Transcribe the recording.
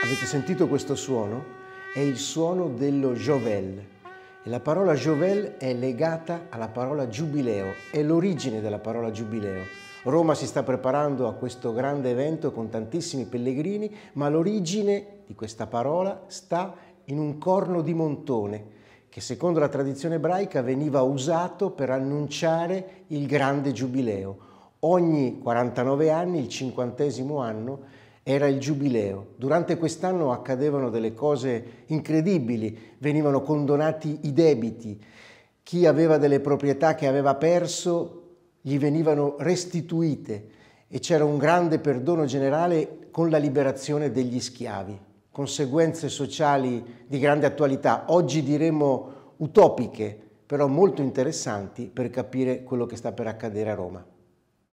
Avete sentito questo suono? È il suono dello Jovel. E la parola Jovel è legata alla parola giubileo, è l'origine della parola giubileo. Roma si sta preparando a questo grande evento con tantissimi pellegrini, ma l'origine di questa parola sta in un corno di montone che secondo la tradizione ebraica veniva usato per annunciare il grande giubileo. Ogni 49 anni, il cinquantesimo anno, era il giubileo. Durante quest'anno accadevano delle cose incredibili, venivano condonati i debiti, chi aveva delle proprietà che aveva perso gli venivano restituite e c'era un grande perdono generale con la liberazione degli schiavi. Conseguenze sociali di grande attualità, oggi diremmo utopiche, però molto interessanti per capire quello che sta per accadere a Roma.